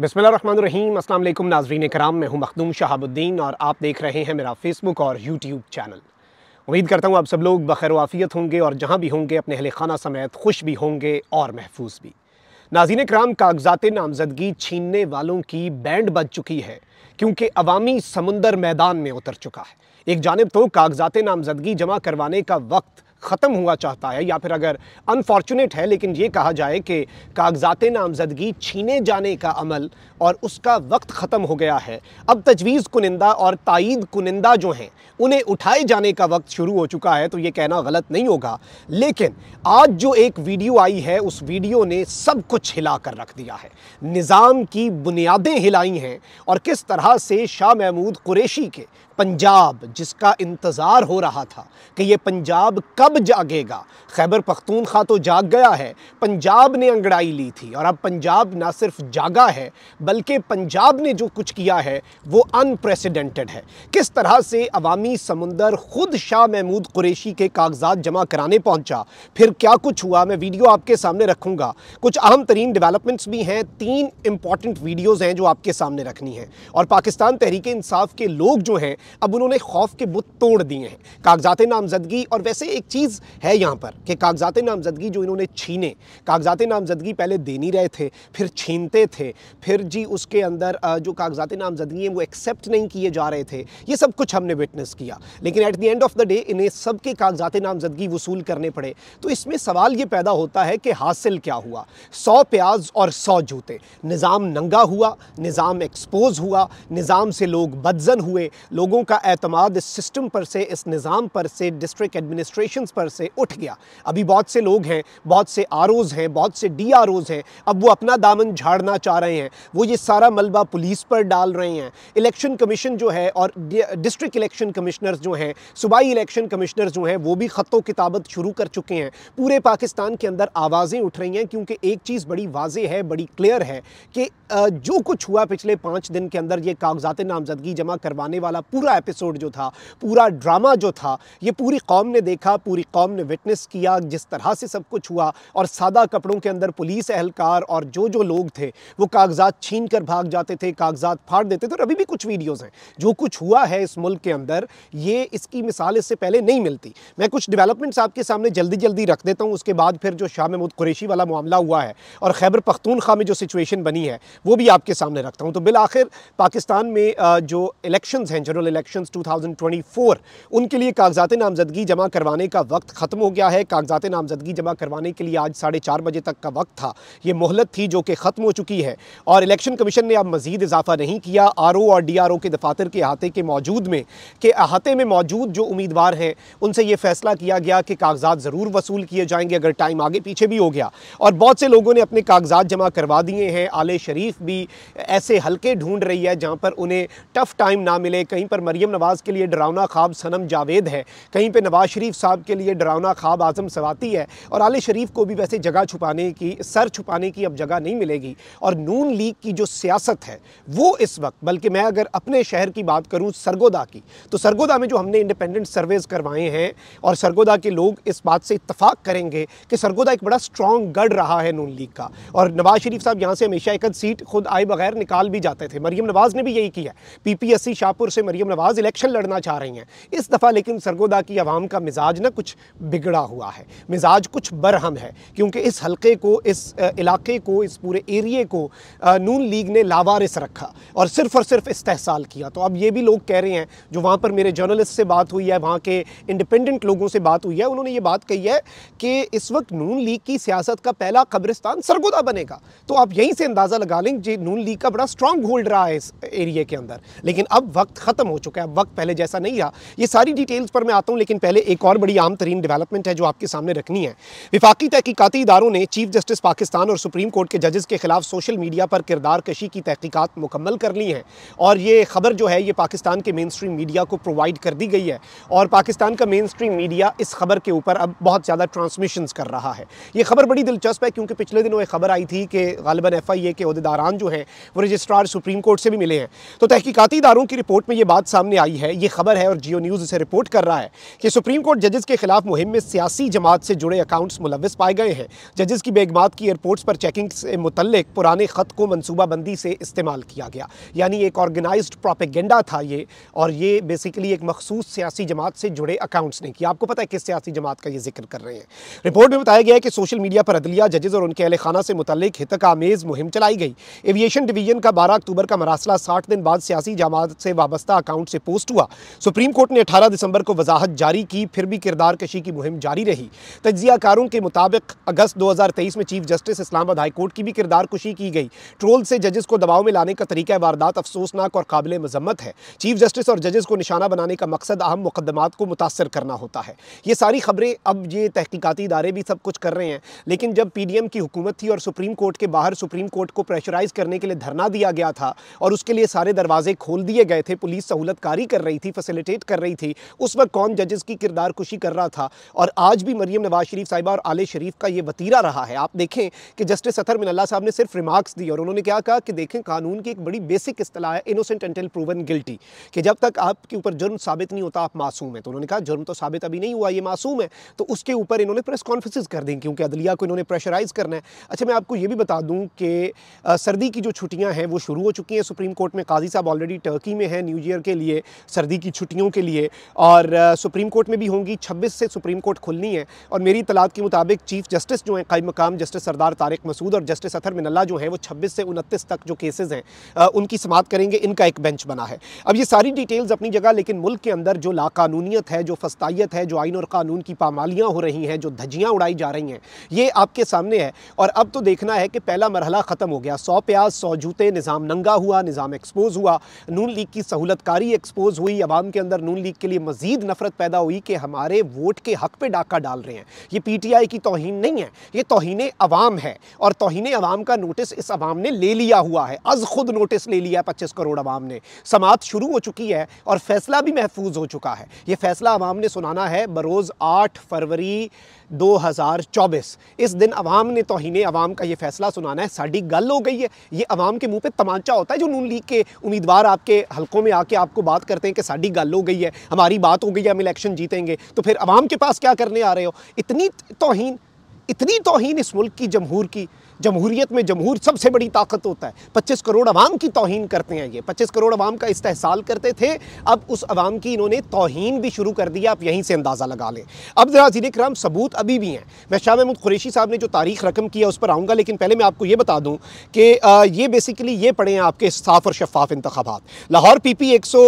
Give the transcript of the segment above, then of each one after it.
बसमीम असल नाजरीन कराम मैं हूँ मखदूम शहाबुद्दीन और आप देख रहे हैं मेरा फेसबुक और यूट्यूब चैनल उम्मीद करता हूँ आप सब लोग बखैर वाफ़ियत होंगे और जहाँ भी होंगे अपने अहल खाना समेत खुश भी होंगे और महफूज भी नाजीन कराम कागजात नामजदगी छीनने वालों की बैंड बज चुकी है क्योंकि अवामी समुंदर मैदान में उतर चुका है एक जानब तो कागजात नामजदगी जमा करवाने का वक्त ख़त्म हुआ चाहता है या फिर अगर अनफॉर्चुनेट है लेकिन ये कहा जाए कि कागजात नामजदगी छीने जाने का अमल और उसका वक्त ख़त्म हो गया है अब तजवीज़ कुनिंदा और तइद कुनिंदा जो हैं उन्हें उठाए जाने का वक्त शुरू हो चुका है तो ये कहना गलत नहीं होगा लेकिन आज जो एक वीडियो आई है उस वीडियो ने सब कुछ हिला कर रख दिया है निज़ाम की बुनियादें हिलाई हैं और किस तरह से शाह महमूद कुरेशी के पंजाब जिसका इंतज़ार हो रहा था कि ये पंजाब कब जागेगा खैबर पख्तूनख्वा तो जाग गया है पंजाब ने अंगड़ाई ली थी और अब पंजाब ना सिर्फ जागा है बल्कि पंजाब ने जो कुछ किया है वो अनप्रेसिडेंटेड है किस तरह से अवामी समुंदर ख़ुद शाह महमूद कुरेशी के कागजात जमा कराने पहुँचा फिर क्या कुछ हुआ मैं वीडियो आपके सामने रखूँगा कुछ अहम तरीन डेवलपमेंट्स भी हैं तीन इंपॉर्टेंट वीडियोज़ हैं जो आपके सामने रखनी है और पाकिस्तान तहरीक इंसाफ के लोग जो हैं अब उन्होंने खौफ के बुत तोड़ दिए हैं कागजात नामजदगी और वैसे एक चीज़ है यहाँ पर कि कागजात नामजदगी जो इन्होंने छीने कागजात नामजदगी पहले दे नहीं रहे थे फिर छीनते थे फिर जी उसके अंदर जो कागजात नामजदगी हैं वो एक्सेप्ट नहीं किए जा रहे थे ये सब कुछ हमने विटनेस किया लेकिन at the end of the day इन्हें सबके कागजात नामजदगी वसूल करने पड़े तो इसमें सवाल ये पैदा होता है कि हासिल क्या हुआ सौ प्याज और सौ जूते निज़ाम नंगा हुआ निज़ाम एक्सपोज हुआ निज़ाम से लोग बदजन हुए लोगों लोगों का अतमाद इस सिस्टम पर से इस निज़ाम पर से डिस्ट्रिक्ट एडमिनिस्ट्रेशन पर से उठ गया अभी बहुत से लोग हैं बहुत से आर हैं बहुत से डी हैं अब वो अपना दामन झाड़ना चाह रहे हैं वो ये सारा मलबा पुलिस पर डाल रहे हैं इलेक्शन कमीशन जो है और डिस्ट्रिक्ट इलेक्शन कमिश्नर्स जो हैं सूबाई इलेक्शन कमिश्नर जो हैं वो भी ख़तों किताबत शुरू कर चुके हैं पूरे पाकिस्तान के अंदर आवाज़ें उठ रही हैं क्योंकि एक चीज़ बड़ी वाज है बड़ी क्लियर है कि जो कुछ हुआ पिछले पाँच दिन के अंदर ये कागजात नामजदगी जमा करवाने वाला पूरा पूरा एपिसोड जो था पूरा ड्रामा जो था ये पूरी कौम ने देखा पूरी कौम ने विटनेस किया जिस तरह से सब कुछ हुआ और सादा कपड़ों के अंदर पुलिस एहलकार और जो जो लोग थे वो कागजात छीन कर भाग जाते थे कागजात फाड़ देते थे और अभी भी कुछ वीडियोज़ हैं जो कुछ हुआ है इस मुल्क के अंदर ये इसकी मिसाल इससे पहले नहीं मिलती मैं कुछ डेवलपमेंट्स आपके सामने जल्दी जल्दी रख देता हूँ उसके बाद फिर जो शाह महमूद कुरेशी वाला मामला हुआ है और खैबर पख्तूनखा में जो सिचुएशन बनी है वो भी आपके सामने रखता हूँ तो बिल आखिर पाकिस्तान में जो इलेक्शन हैं जनरल जनरल इलेक्शन 2024 उनके लिए कागजात नामजदगी जमा करवाने का वक्त ख़त्म हो गया है कागजात नामजदगी जमा करवाने के लिए आज साढ़े चार बजे तक का वक्त था ये मोहलत थी जो कि ख़त्म हो चुकी है और इलेक्शन कमीशन ने अब मजीद इजाफा नहीं किया आर और डी के दफातर के अहाते के मौजूद में के अहाते में मौजूद जो उम्मीदवार हैं उनसे ये फैसला किया गया कि कागजात ज़रूर वसूल किए जाएंगे अगर टाइम आगे पीछे भी हो गया और बहुत से लोगों ने अपने कागजात जमा करवा दिए हैं आले शरीफ भी ऐसे हल्के ढूंढ रही है जहाँ पर उन्हें टफ़ टाइम ना मिले कहीं पर पर मरीम नवाज़ के लिए डरावना ख्वाब सनम जावेद है कहीं पर नवाज़ शरीफ साहब के लिए डरावना ख्वाब आज़म सवाती है और आल शरीफ को भी वैसे जगह छुपाने की सर छुपाने की अब जगह नहीं मिलेगी और नून लीग की जो सियासत है वो इस वक्त बल्कि मैं अगर अपने शहर की बात करूँ सरगोदा की तो सरगोदा में जो हमने इंडिपेंडेंट सर्वेज करवाए हैं और सरगोदा के लोग इस बात से इतफाक़ करेंगे कि सरगोदा एक बड़ा स्ट्रॉन्ग गढ़ रहा है नून लीग का और नवाज़ शरीफ साहब यहाँ से हमेशा एक सीट खुद आए बगैर निकाल भी जाते थे मरीम नवाज़ ने भी यही किया P P S C Shahpur से मरीम मरियम नवाज़ इलेक्शन लड़ना चाह रही हैं इस दफ़ा लेकिन सरगोदा की आवाम का मिजाज ना कुछ बिगड़ा हुआ है मिजाज कुछ बरहम है क्योंकि इस हलके को इस इलाके को इस पूरे एरिए को नून लीग ने लावारिस रखा और सिर्फ और सिर्फ इस्तेसाल किया तो अब ये भी लोग कह रहे हैं जो वहाँ पर मेरे जर्नलिस्ट से बात हुई है वहाँ के इंडिपेंडेंट लोगों से बात हुई है उन्होंने ये बात कही है कि इस वक्त नून लीग की सियासत का पहला कब्रिस्तान सरगोदा बनेगा तो आप यहीं से अंदाज़ा लगा लें जी नून लीग का बड़ा स्ट्रांग होल्ड रहा है इस एरिए के अंदर लेकिन अब वक्त ख़त्म हो हो चुका है वक्त पहले जैसा नहीं रहा ये सारी डिटेल्स पर मैं आता हूँ लेकिन पहले एक और बड़ी आम तरीन डेवलपमेंट है जो आपके सामने रखनी है विफाकी तहकीकती इदारों ने चीफ जस्टिस पाकिस्तान और सुप्रीम कोर्ट के जजेस के खिलाफ सोशल मीडिया पर किरदार कशी की तहकीकत मुकम्मल कर ली है और ये खबर जो है ये पाकिस्तान के मेन स्ट्रीम मीडिया को प्रोवाइड कर दी गई है और पाकिस्तान का मेन स्ट्रीम मीडिया इस खबर के ऊपर अब बहुत ज़्यादा ट्रांसमिशन कर रहा है ये खबर बड़ी दिलचस्प है क्योंकि पिछले दिनों एक खबर आई थी कि गालिबा एफ आई ए के अहदेदारान जो हैं वो रजिस्ट्रार सुप्रीम कोर्ट से भी मिले हैं तो तहकीकती इदारों की रिपोर्ट में ये बात बात सामने आई है ये खबर है और जियो न्यूज़ इसे रिपोर्ट कर रहा है कि सुप्रीम कोर्ट जजेस के खिलाफ मुहिम में सियासी जमात से जुड़े अकाउंट्स मुलविस पाए गए हैं जजेस की बेगमात की एयरपोर्ट्स पर चेकिंग से मुतलक पुराने ख़त को मनसूबाबंदी से इस्तेमाल किया गया यानी एक ऑर्गेनाइज प्रोपेगेंडा था ये और ये बेसिकली एक मखसूस सियासी जमात से जुड़े अकाउंट्स ने किया आपको पता है किस सियासी जमात का ये जिक्र कर रहे हैं रिपोर्ट में बताया गया है कि सोशल मीडिया पर अदलिया जजेज और उनके अहल खाना से मुतलिक हितक आमेज़ मुहिम चलाई गई एविएशन डिवीजन का बारह अक्टूबर का मरासला साठ दिन बाद सियासी जमात से वाबस्ता अकाउंट अकाउंट से पोस्ट हुआ सुप्रीम कोर्ट ने 18 दिसंबर को वजाहत जारी की फिर भी किरदार कशी की मुहिम जारी रही तजियाकारों के मुताबिक अगस्त 2023 में chief justice Islamabad high court की भी किरदार कुशी की गई ट्रोल से जजेस को दबाव में लाने का तरीका वारदात अफसोसनाक और काबिल मजम्मत है चीफ जस्टिस और जजेस को निशाना बनाने का मकसद अहम मुकदमा को मुतासर करना होता है ये सारी खबरें अब ये तहकीकती इदारे भी सब कुछ कर रहे हैं लेकिन जब पी की हुकूमत थी और सुप्रीम कोर्ट के बाहर सुप्रीम कोर्ट को प्रेशराइज करने के लिए धरना दिया गया था और उसके लिए सारे दरवाजे खोल दिए गए थे पुलिस सहूलत दखलत कारी कर रही थी फैसिलिटेट कर रही थी उस वक्त कौन जजेस की किरदार खुशी कर रहा था और आज भी मरीम नवाज शरीफ साहिबा और आले शरीफ का ये वतीरा रहा है आप देखें कि जस्टिस अतर मिनल्ला साहब ने सिर्फ रिमार्क्स दी और उन्होंने क्या कहा कि देखें कानून की एक बड़ी बेसिक असलाह है इनोसेंट एंटल प्रूवन गिल्टी कि जब तक आपके ऊपर जुर्म साबित नहीं होता आप मासूम है तो उन्होंने कहा जुर्म तो साबित अभी नहीं हुआ ये मासूम है तो उसके ऊपर इन्होंने प्रेस कॉन्फ्रेंस कर दी क्योंकि अदलिया को इन्होंने प्रेशराइज करना है अच्छा मैं आपको ये भी बता दूँ कि सर्दी की जो छुट्टियाँ हैं वो शुरू हो चुकी हैं सुप्रीम कोर्ट में काजी साहब ऑलरेडी टर्की में है न्यू ईयर के लिए सर्दी की छुट्टियों के लिए और सुप्रीम कोर्ट में भी होंगी छब्बीस से सुप्रीम कोर्ट खुलनी है और मेरी इतलात के मुताबिक चीफ जस्टिस जो हैं कई मकाम जस्टिस सरदार तारिक मसूद और जस्टिस अथर मिनल्ला जो हैं वो छब्बीस से उनतीस तक जो केसेज़ हैं उनकी समात करेंगे इनका एक बेंच बना है अब ये सारी डिटेल्स अपनी जगह लेकिन मुल्क के अंदर जो लाकानूनीत है जो फस्ताइत है जो आइन और कानून की पामालियाँ हो रही हैं जो धजियाँ उड़ाई जा रही हैं ये आपके सामने है और अब तो देखना है कि पहला मरहला ख़त्म हो गया सौ प्याज सौ जूते निज़ाम नंगा हुआ निज़ाम एक्सपोज हुआ नून लीग की सहूलत का बीमारी एक्सपोज हुई आवाम के अंदर नून लीग के लिए मजीद नफरत पैदा हुई कि हमारे वोट के हक पे डाका डाल रहे हैं ये पी टी आई की तोहन नहीं है ये तोहन अवाम है और तोहन अवाम का नोटिस इस अवाम ने ले लिया हुआ है अज खुद नोटिस ले लिया है पच्चीस करोड़ अवाम ने समात शुरू हो चुकी है और फैसला भी महफूज हो चुका है ये फैसला अवाम ने सुनाना है बरोज़ आठ फरवरी 2024 इस दिन अवाम ने तोहन अवाम का ये फैसला सुनाना है साड़ी गल हो गई है ये अवाम के मुंह पे तमाचा होता है जो नून लीग के उम्मीदवार आपके हलकों में आके आपको बात करते हैं कि साड़ी गल हो गई है हमारी बात हो गई है हम इलेक्शन जीतेंगे तो फिर अवाम के पास क्या करने आ रहे हो इतनी तोहन इतनी तोहन इस मुल्क की जमहूर की जमहूरीत में जमहूर सबसे बड़ी ताकत होता है पच्चीस करोड़ अवाम की तोहन करते हैं ये पच्चीस करोड़ अवाम का इस्तेसाल करते थे अब उस अवाम की इन्होंने तोहन भी शुरू कर दिया आप यहीं से अंदाज़ा लगा लें अब ज़रा जी कराम सबूत अभी भी हैं मैं शाह महमूद कुरेशी साहब ने जो तारीख रकम किया उस पर आऊँगा लेकिन पहले मैं आपको ये बता दूँ कि ये बेसिकली ये पड़े हैं आपके साफ और शफाफ इंतबात लाहौर पी पी एक सौ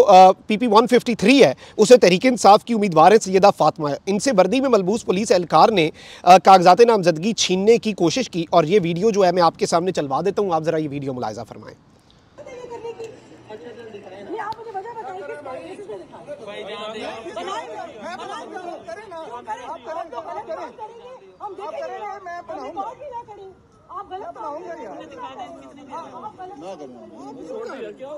P P one fifty three है उसे तहरीक इंसाफ की उम्मीदवार है सैदा फातमा है इनसे वर्दी में मलबूस पुलिस एहलकार ने कागजात नामजदगी छीनने की कोशिश की और ये वीडियो वीडियो जो है मैं आपके सामने चलवा देता हूँ आप ज़रा ये वीडियो मुलायजा फरमाएं आप गलत ना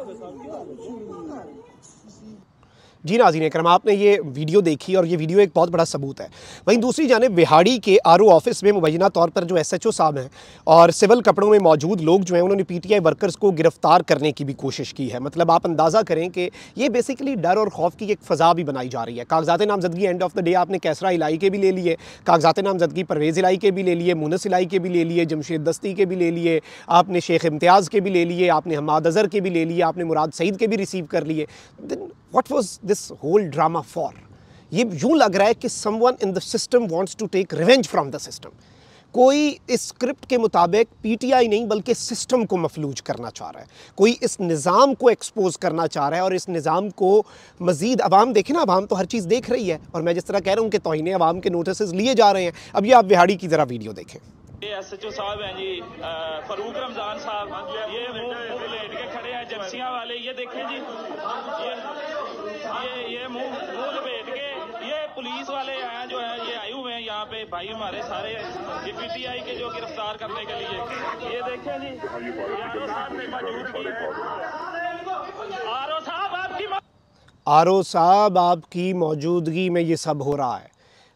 जी नाजीन करम आपने ये वीडियो देखी और ये वीडियो एक बहुत बड़ा सबूत है वहीं दूसरी जानब बिहाड़ी के आर ऑफिस में मुबैना तौर पर जो एस एच ओ साहब हैं और सिविल कपड़ों में मौजूद लोग जो हैं उन्होंने पी टी आई वर्कर्स को गिरफ्तार करने की भी कोशिश की है मतलब आप अंदाज़ा करें कि ये बेसिकली डर और खौफ की एक फ़ज़ा भी बनाई जा रही है कागजात नामजदगी एंड ऑफ द डे आपने कैसरा इलाई के भी ले लिए कागजात नामजदगी परवेज़ इलाई के भी ले लिए मुनस इलाई के भी ले लिए जमशेद दस्ती के भी ले लिए आपने शेख इम्तियाज़ के भी ले लिए आपने हमाद अज़र के भी ले लिए आपने मुराद सईद के भी रिसीव कर लिए what was this whole drama for ये यूँ लग रहा है कि someone in the system wants to take revenge from the system कोई इस स्क्रिप्ट के मुताबिक पीटीआई नहीं बल्कि सिस्टम को मफलूज करना चाह रहा है कोई इस निज़ाम को एक्सपोज करना चाह रहा है और इस निज़ाम को मज़ीद आवाम देखे ना आवाम तो हर चीज़ देख रही है और मैं जिस तरह कह रहा हूँ कि तोहिने आवाम के नोटिस लिए जा रहे हैं अब ये आप बिहाड़ी की ज़रा वीडियो देखें एस एच ओ साहब हैं जी फरूक रमजान साहब ये लेट के खड़े हैं एजेंसियाँ वाले ये देखें जी ये ये ये मुंह लपेट के ये पुलिस वाले आया जो है ये आए हुए हैं यहाँ पे भाई हमारे सारे ये पीटीआई के जो गिरफ्तार करने के लिए ये देखे जी आर साहब ने मौजूद की आर साहब आपकी आर साहब आपकी मौजूदगी में ये सब हो रहा है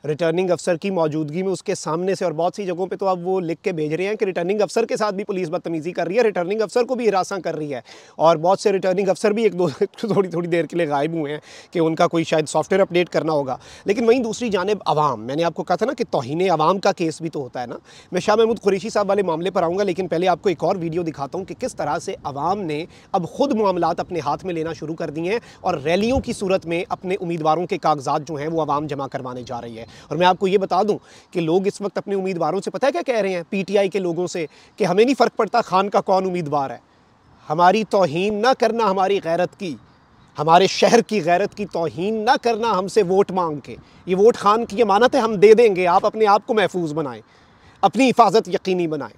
रिटर्निंग अफसर की मौजूदगी में उसके सामने से और बहुत सी जगहों पे तो अब वो लिख के भेज रहे हैं कि रिटर्निंग अफसर के साथ भी पुलिस बदतमीज़ी कर रही है रिटर्निंग अफसर को भी हिरासा कर रही है और बहुत से रिटर्निंग अफसर भी एक दो थोड़ी थोड़ी देर के लिए गायब हुए हैं कि उनका कोई शायद सॉफ्टवेयर अपडेट करना होगा लेकिन वहीं दूसरी जानब आवाम मैंने आपको कहा था ना कि तोहन आवाम का केस भी तो होता है ना मैं शाह महमूद कुरेशी साहब वाले मामले पर आऊँगा लेकिन पहले आपको एक और वीडियो दिखाता हूँ कि किस तरह से आवाम ने अब खुद मामला अपने हाथ में लेना शुरू कर दिए हैं और रैलियों की सूरत में अपने उम्मीदवारों के कागजात जो हैं वो आवाम जमा करवाने जा रही है और मैं आपको ये बता दूं कि लोग इस वक्त अपने उम्मीदवारों से पता है क्या कह रहे हैं पीटीआई के लोगों से कि हमें नहीं फ़र्क पड़ता खान का कौन उम्मीदवार है हमारी तोहन ना करना हमारी गैरत की हमारे शहर की गैरत की तोहन ना करना हमसे वोट मांग के ये वोट खान की अमानत है हम दे देंगे आप अपने आप को महफूज बनाएं अपनी हिफाजत यकीनी बनाएं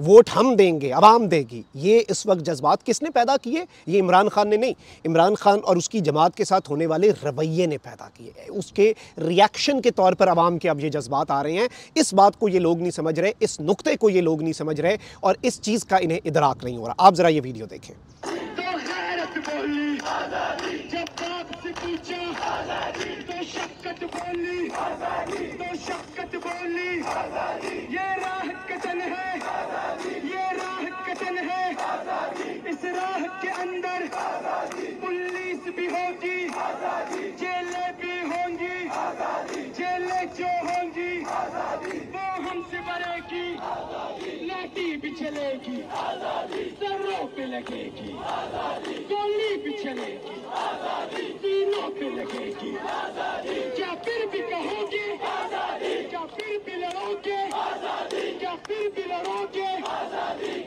वोट हम देंगे आवाम देगी ये इस वक्त जज्बात किसने पैदा किए ये इमरान खान ने नहीं इमरान खान और उसकी जमात के साथ होने वाले रवैये ने पैदा किए उसके रिएक्शन के तौर पर आवाम के अब ये जज्बात आ रहे हैं इस बात को ये लोग नहीं समझ रहे इस नुक्ते को ये लोग नहीं समझ रहे और इस चीज़ का इन्हें इदराक नहीं हो रहा आप ज़रा ये वीडियो देखें तो इस राह के अंदर पुलिस भी होगी जेलें भी होंगी जेलें जो होंगी वो हमसे मरेगी लाठी भी चलेगी सरों पे लगेगी गोली भी चलेगी तीनों पे लगेगी क्या फिर भी कहोगे क्या फिर भी लड़ोगे क्या फिर भी लड़ोगे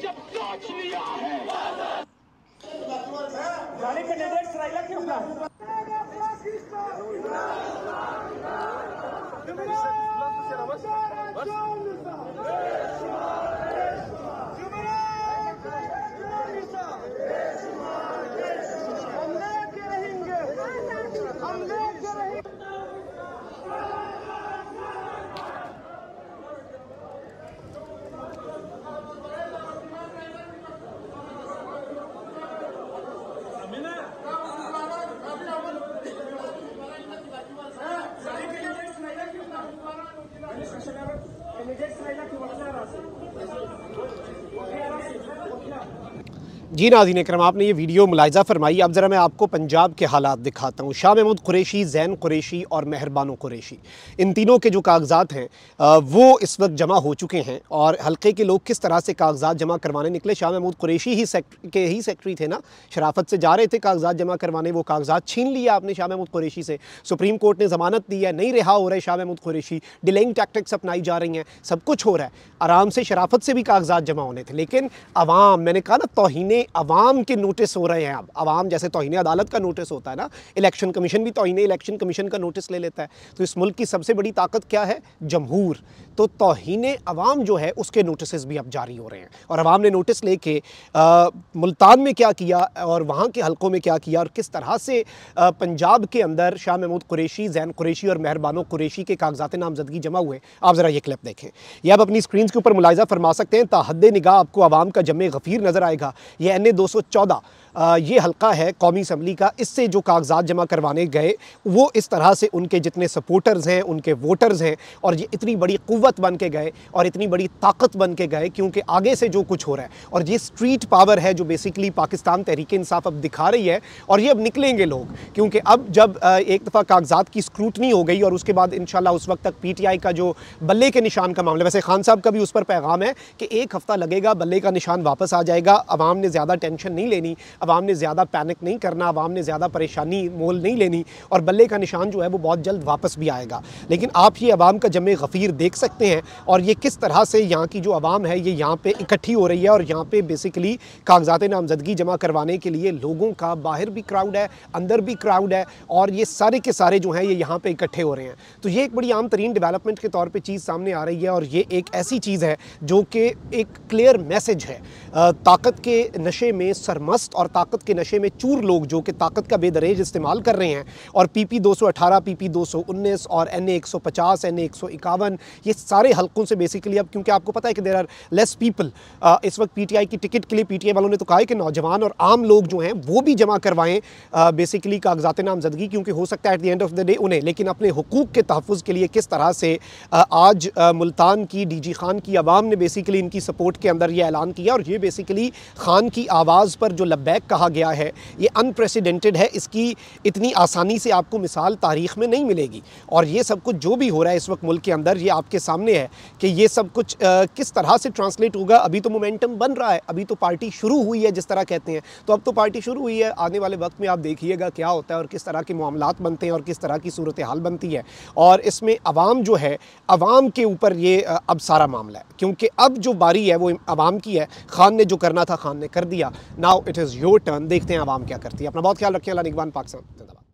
जब सोच लिया है candidates are elected plus. Democracy is जी नाजीन करम आपने ये वीडियो मुलायजा फरमाई अब ज़रा मैं आपको पंजाब के हालात दिखाता हूँ शाह महमूद कुरेशी जैन कुरेशी और मेहरबानो कुरेशी इन तीनों के जो कागजात हैं वो इस वक्त जमा हो चुके हैं और हल्के के लोग किस तरह से कागजात जमा करवाने निकले शाह महमूद कुरेशी ही सेक्ट के ही सेक्रेटरी थे ना शराफत से जा रहे थे कागजात जमा करवाने वो कागजात छीन लिया आपने शाह महमूद कुरेशी से सुप्रीम कोर्ट ने ज़मानत दी है नहीं रिहा हो रहा है शाह महमूद कुरेशी डिलेइंग टैक्टिक्स अपनाई जा रही हैं सब कुछ हो रहा है आराम से शराफत से भी कागजात जमा होने थे लेकिन आवाम मैंने कहा ना तोहने अवाम के नोटिस हो रहे हैं अब अवाम जैसे तोहन अदालत का नोटिस होता है ना इलेक्शन कमीशन भी तोहन इलेक्शन कमीशन का नोटिस ले लेता है तो इस मुल्क की सबसे बड़ी ताकत क्या है जमहूर तो तोहन अवाम जो है उसके नोटिस भी अब जारी हो रहे हैं और अवाम ने नोटिस ले के मुल्तान में क्या किया और वहाँ के हल्कों में क्या किया और किस तरह से पंजाब के अंदर शाह महमूद कुरेशी जैन कुरेशी और मेहरबानो कुरेशी के कागजात नामजदगी जमा हुए आप ज़रा ये क्लिप देखें यह आप अपनी स्क्रीन के ऊपर मुलायजा फरमा सकते हैं ताहद निगाह आपको आवाम का जमे गफीर नज़र आएगा यह एन ए ये हलका है कौमी असम्बली का इससे जो कागजात जमा करवाने गए वो इस तरह से उनके जितने सपोर्टर्स हैं उनके वोटर्स हैं और ये इतनी बड़ी क़वत बन के गए और इतनी बड़ी ताकत बन के गए क्योंकि आगे से जो कुछ हो रहा है और ये स्ट्रीट पावर है जो बेसिकली पाकिस्तान तहरीक इंसाफ अब दिखा रही है और ये अब निकलेंगे लोग क्योंकि अब जब एक दफ़ा कागजात की स्क्रूटनी हो गई और उसके बाद इन उस वक्त तक पी टी आई का जो बल्ले के निशान का मामला वैसे खान साहब का भी उस पर पैगाम है कि एक हफ़्ता लगेगा बल्ले का निशान वापस आ जाएगा आवाम ने ज़्यादा टेंशन नहीं लेनी आवाम ने ज़्यादा पैनिक नहीं करना आवाम ने ज़्यादा परेशानी मोल नहीं लेनी और बल्ले का निशान जो है वो बहुत जल्द वापस भी आएगा लेकिन आप ये आवाम का जम गफ़ीर देख सकते हैं और ये किस तरह से यहाँ की जो आवाम है ये यहाँ पर इकट्ठी हो रही है और यहाँ पर बेसिकली कागजात नामजदगी जमा करवाने के लिए लोगों का बाहर भी क्राउड है अंदर भी क्राउड है और ये सारे के सारे जो हैं ये यहाँ पर इकट्ठे हो रहे हैं तो ये एक बड़ी आम तरीन डेवलपमेंट के तौर पर चीज़ सामने आ रही है और ये एक ऐसी चीज़ है जो कि एक क्लियर मैसेज है ताकत के नशे में सरमस्त और ताकत के नशे में चूर लोग जो कि ताकत का बेदरेज इस्तेमाल कर रहे हैं और पी पी दो सौ अठारह पी पी दो सौ उन्नीस और एन ए एक सौ पचास एन ए एक सौ इक्यावन ये सारे हल्कों से बेसिकली अब क्योंकि आपको पता है कि देर आर लेस पीपल इस वक्त पी टी आई की टिकट के लिए पी टी आई वालों ने तो कहा है कि नौजवान और आम लोग जो हैं वो भी जमा करवाएँ बेसिकली कागजात नामजदगी क्योंकि हो सकता है at the end of the day उन्हें लेकिन अपने हकूक़ के तहफ़ के लिए किस तरह से आज मुल्तान की डी जी खान की आवाम ने बेसिकली इनकी सपोर्ट के अंदर ये ऐलान किया और ये बेसिकली खान की आवाज़ पर जो लब्बैक कहा गया है ये अनप्रेसिडेंटेड है इसकी इतनी आसानी से आपको मिसाल तारीख में नहीं मिलेगी और ये सब कुछ जो भी हो रहा है इस वक्त मुल्क के अंदर ये आपके सामने है कि ये सब कुछ आ, किस तरह से ट्रांसलेट होगा अभी तो मोमेंटम बन रहा है अभी तो पार्टी शुरू हुई है जिस तरह कहते हैं तो अब तो पार्टी शुरू हुई है आने वाले वक्त में आप देखिएगा क्या होता है और किस तरह के मामला बनते हैं और किस तरह की सूरत हाल बनती है और इसमें आवाम जो है आवाम के ऊपर ये अब सारा मामला है क्योंकि अब जो बारी है वो आवाम की है खान ने जो करना था खान ने कर दिया now it is your turn देखते हैं आवाम क्या करती है अपना बहुत ख्याल रखिए अला निगबान पाकिस्तान जिंदाबाद